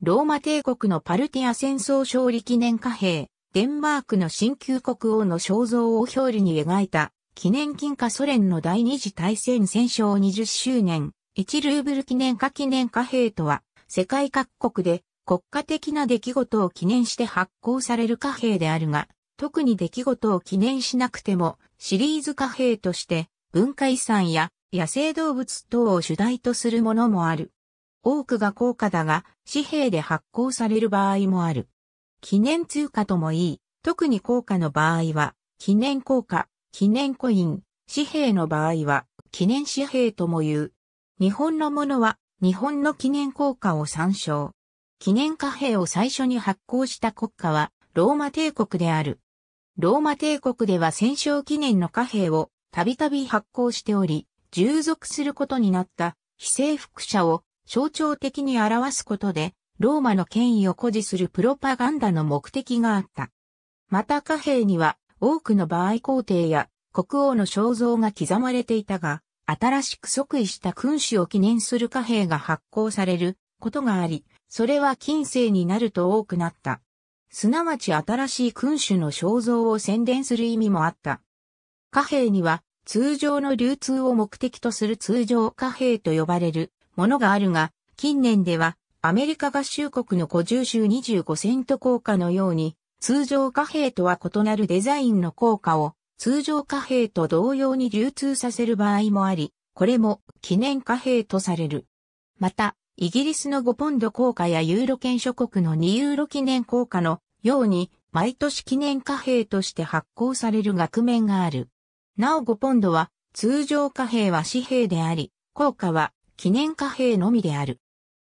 ローマ帝国のパルティア戦争勝利記念貨幣、デンマークの新旧国王の肖像を表裏に描いた、記念金貨ソ連の第二次大戦戦勝20周年、1ルーブル記念貨記念貨幣とは、世界各国で国家的な出来事を記念して発行される貨幣であるが、特に出来事を記念しなくても、シリーズ貨幣として、文化遺産や野生動物等を主題とするものもある。多くが高価だが、紙幣で発行される場合もある。記念通貨ともいい、特に硬貨の場合は、記念硬貨、記念コイン、紙幣の場合は、記念紙幣とも言う。日本のものは、日本の記念硬貨を参照。記念貨幣を最初に発行した国家は、ローマ帝国である。ローマ帝国では戦勝記念の貨幣をたびたび発行しており、従属することになった非征服者を象徴的に表すことで、ローマの権威を誇示するプロパガンダの目的があった。また貨幣には多くの場合皇帝や国王の肖像が刻まれていたが、新しく即位した君主を記念する貨幣が発行されることがあり、それは近世になると多くなった。すなわち新しい君主の肖像を宣伝する意味もあった。貨幣には通常の流通を目的とする通常貨幣と呼ばれるものがあるが、近年では、アメリカ合衆国の古住州25セント硬貨のように、通常貨幣とは異なるデザインの硬貨を、通常貨幣と同様に流通させる場合もあり、これも記念貨幣とされる。また、イギリスの5ポンド硬貨やユーロ圏諸国の2ユーロ記念硬貨のように、毎年記念貨幣として発行される額面がある。なお5ポンドは、通常貨幣は紙幣であり、硬貨は記念貨幣のみである。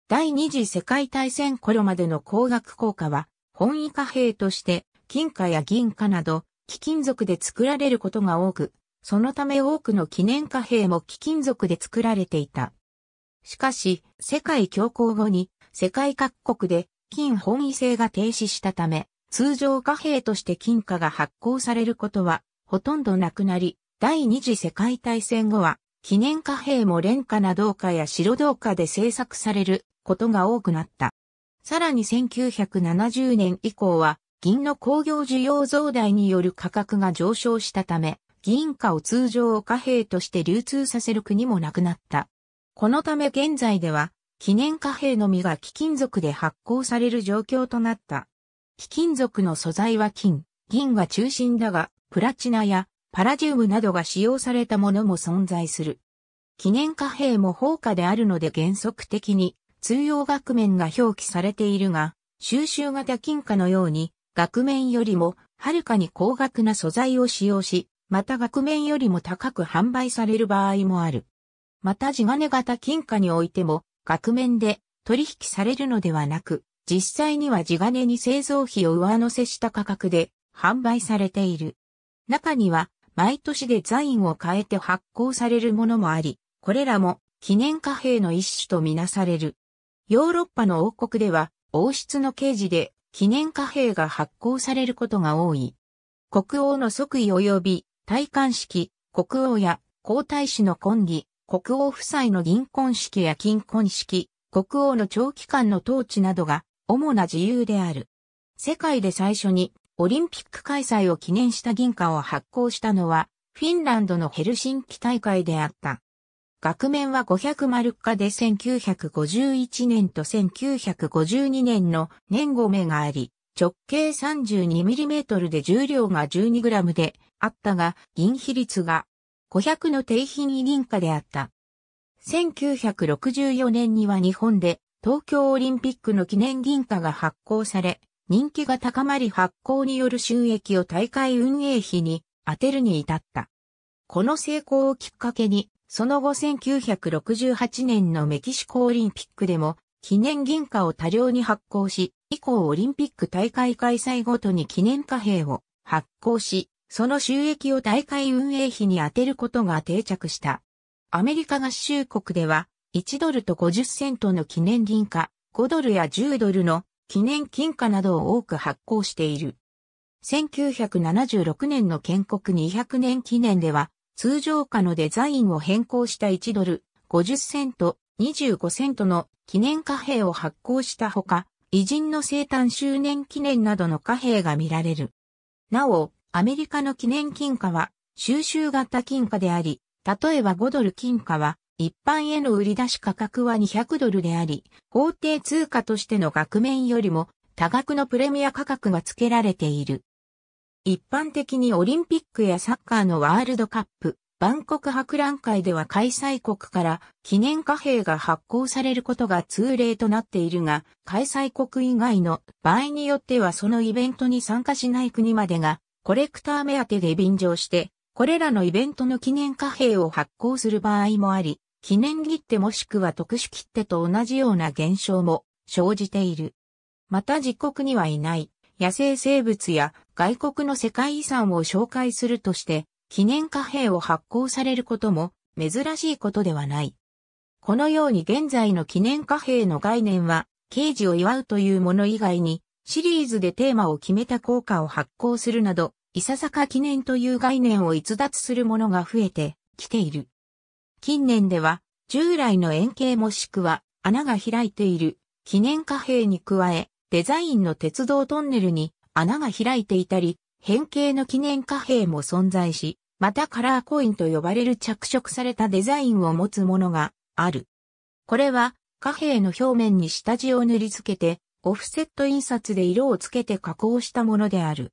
第二次世界大戦頃までの高額硬貨は、本位貨幣として、金貨や銀貨など、貴金属で作られることが多く、そのため多くの記念貨幣も貴金属で作られていた。しかし、世界恐慌後に、世界各国で金本位制が停止したため、通常貨幣として金貨が発行されることは、ほとんどなくなり、第二次世界大戦後は、記念貨幣も廉価な銅貨や白銅貨で製作されることが多くなった。さらに1970年以降は銀の工業需要増大による価格が上昇したため、銀貨を通常貨幣として流通させる国もなくなった。このため現在では、記念貨幣のみが貴金属で発行される状況となった。貴金属の素材は金、銀が中心だが、プラチナやパラジウムなどが使用されたものも存在する。記念貨幣も放火であるので原則的に通用額面が表記されているが、収集型金貨のように額面よりもはるかに高額な素材を使用し、また額面よりも高く販売される場合もある。また地金型金貨においても、額面で取引されるのではなく、実際には地金に製造費を上乗せした価格で販売されている。中には毎年デザインを変えて発行されるものもあり、これらも記念貨幣の一種とみなされる。ヨーロッパの王国では王室の刑事で記念貨幣が発行されることが多い。国王の即位及び戴冠式、国王や皇太子の婚儀、国王夫妻の銀婚式や金婚式、国王の長期間の統治などが主な自由である。世界で最初にオリンピック開催を記念した銀貨を発行したのは、フィンランドのヘルシンキ大会であった。額面は500マルカで1951年と1952年の年5目があり、直径 32mm で重量が 12g であったが、銀比率が500の低品銀貨であった。1964年には日本で東京オリンピックの記念銀貨が発行され、人気が高まり発行による収益を大会運営費に充てるに至った。この成功をきっかけに、その後1968年のメキシコオリンピックでも記念銀貨を多量に発行し、以降オリンピック大会開催ごとに記念貨幣を発行し、その収益を大会運営費に充てることが定着した。アメリカ合衆国では1ドルと50セントの記念銀貨、5ドルや10ドルの記念金貨などを多く発行している。1976年の建国200年記念では、通常貨のデザインを変更した1ドル、50セント、25セントの記念貨幣を発行したほか、偉人の生誕周年記念などの貨幣が見られる。なお、アメリカの記念金貨は収集型金貨であり、例えば5ドル金貨は一般への売り出し価格は200ドルであり、法定通貨としての額面よりも多額のプレミア価格が付けられている。一般的にオリンピックやサッカーのワールドカップ、万国博覧会では開催国から記念貨幣が発行されることが通例となっているが、開催国以外の場合によってはそのイベントに参加しない国までが、コレクター目当てで便乗して、これらのイベントの記念貨幣を発行する場合もあり、記念切手もしくは特殊切手と同じような現象も生じている。また自国にはいない野生生物や外国の世界遺産を紹介するとして記念貨幣を発行されることも珍しいことではない。このように現在の記念貨幣の概念は、刑事を祝うというもの以外に、シリーズでテーマを決めた効果を発行するなど、いささか記念という概念を逸脱するものが増えてきている。近年では、従来の円形もしくは穴が開いている記念貨幣に加え、デザインの鉄道トンネルに穴が開いていたり、変形の記念貨幣も存在し、またカラーコインと呼ばれる着色されたデザインを持つものがある。これは貨幣の表面に下地を塗り付けて、オフセット印刷で色をつけて加工したものである。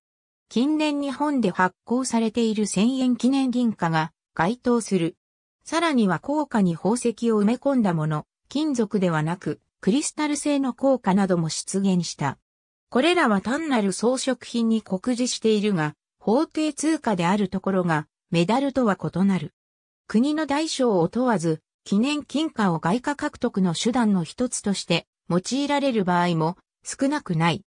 近年日本で発行されている1000円記念銀貨が該当するさらには高価に宝石を埋め込んだもの、金属ではなく、クリスタル製の硬貨なども出現した。これらは単なる装飾品に酷似しているが、法定通貨であるところが、メダルとは異なる。国の大小を問わず、記念金貨を外貨獲得の手段の一つとして用いられる場合も少なくない。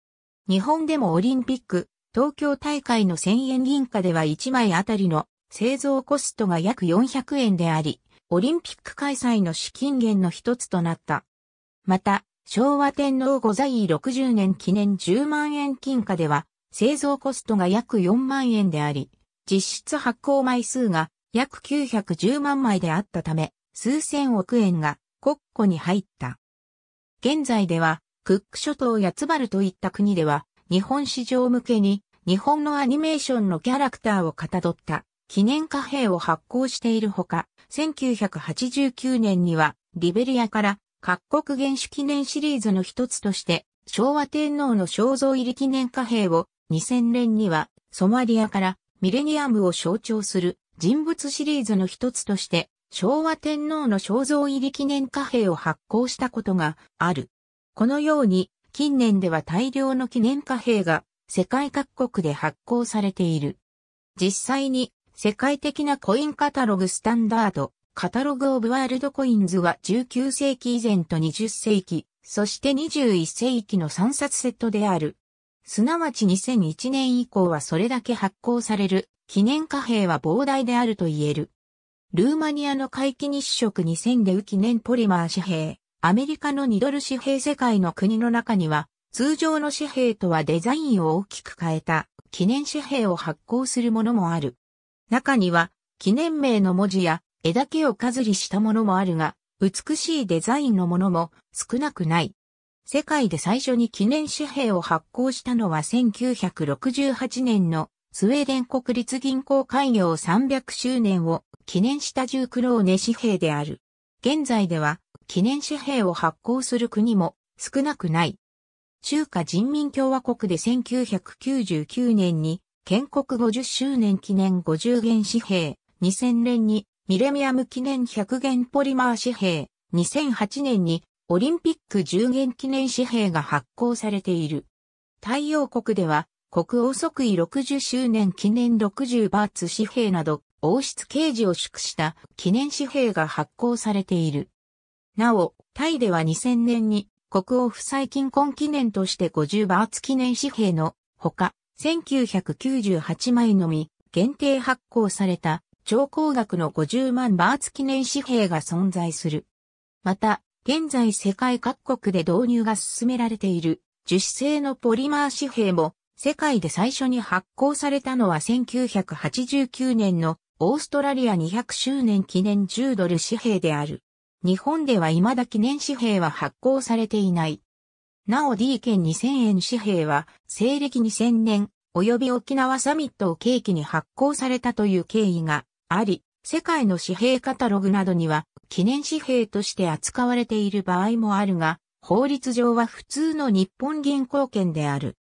日本でもオリンピック、東京大会の1000円銀貨では1枚あたりの製造コストが約400円であり、オリンピック開催の資金源の一つとなった。また、昭和天皇御在位60年記念10万円金貨では、製造コストが約4万円であり、実質発行枚数が約910万枚であったため、数千億円が国庫に入った。現在では、クック諸島やツバルといった国では、日本市場向けに日本のアニメーションのキャラクターをかたどった記念貨幣を発行しているほか、1989年にはリベリアから各国元首記念シリーズの一つとして昭和天皇の肖像入り記念貨幣を2000年にはソマリアからミレニアムを象徴する人物シリーズの一つとして昭和天皇の肖像入り記念貨幣を発行したことがある。このように近年では大量の記念貨幣が世界各国で発行されている。実際に世界的なコインカタログスタンダード、カタログオブワールドコインズは19世紀以前と20世紀、そして21世紀の3冊セットである。すなわち2001年以降はそれだけ発行される記念貨幣は膨大であると言える。ルーマニアの回帰日食2000で浮記念ポリマー紙幣、アメリカの2ドル紙幣世界の国の中には、通常の紙幣とはデザインを大きく変えた記念紙幣を発行するものもある。中には、記念名の文字や枝毛を飾りしたものもあるが、美しいデザインのものも少なくない。世界で最初に記念紙幣を発行したのは1968年のスウェーデン国立銀行開業300周年を記念したジュークローネ紙幣である。現在では記念紙幣を発行する国も少なくない。中華人民共和国で1999年に建国50周年記念50元紙幣、2000年にミレミアム記念100元ポリマー紙幣、2008年にオリンピック10元記念紙幣が発行されている。太陽国では国王即位60周年記念60バーツ紙幣など王室刑事を祝した記念紙幣が発行されている。なお、タイでは2000年に国王夫妻金婚記念として50バーツ記念紙幣のほか、1998枚のみ限定発行された超高額の50万バーツ記念紙幣が存在する。また、現在世界各国で導入が進められている樹脂製のポリマー紙幣も世界で最初に発行されたのは1989年のオーストラリア200周年記念10ドル紙幣である。日本では未だ記念紙幣は発行されていない。なお D 県2000円紙幣は、西暦2000年、及び沖縄サミットを契機に発行されたという経緯があり、世界の紙幣カタログなどには、記念紙幣として扱われている場合もあるが、法律上は普通の日本銀行券である。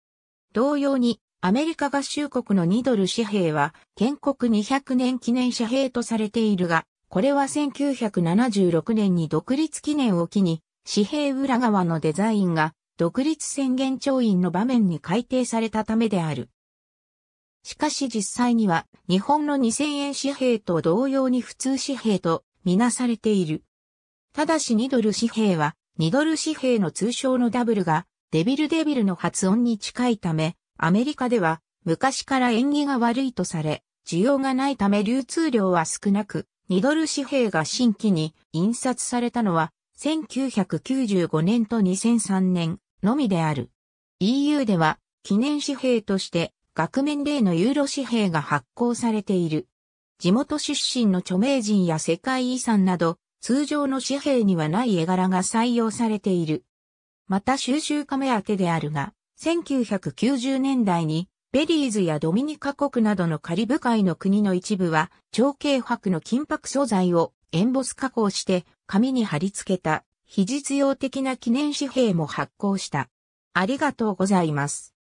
同様に、アメリカ合衆国の2ドル紙幣は、建国200年記念紙幣とされているが、これは1976年に独立記念を機に、紙幣裏側のデザインが独立宣言調印の場面に改定されたためである。しかし実際には日本の2000円紙幣と同様に普通紙幣とみなされている。ただし2ドル紙幣は2ドル紙幣の通称のダブルがデビルデビルの発音に近いため、アメリカでは昔から縁起が悪いとされ、需要がないため流通量は少なく、2ドル紙幣が新規に印刷されたのは1995年と2003年、のみである。EU では記念紙幣として額面例のユーロ紙幣が発行されている。地元出身の著名人や世界遺産など、通常の紙幣にはない絵柄が採用されている。また収集家目当てであるが、1990年代にベリーズやドミニカ国などのカリブ海の国の一部は、長径白の金箔素材をエンボス加工して紙に貼り付けた非実用的な記念紙幣も発行した。ありがとうございます。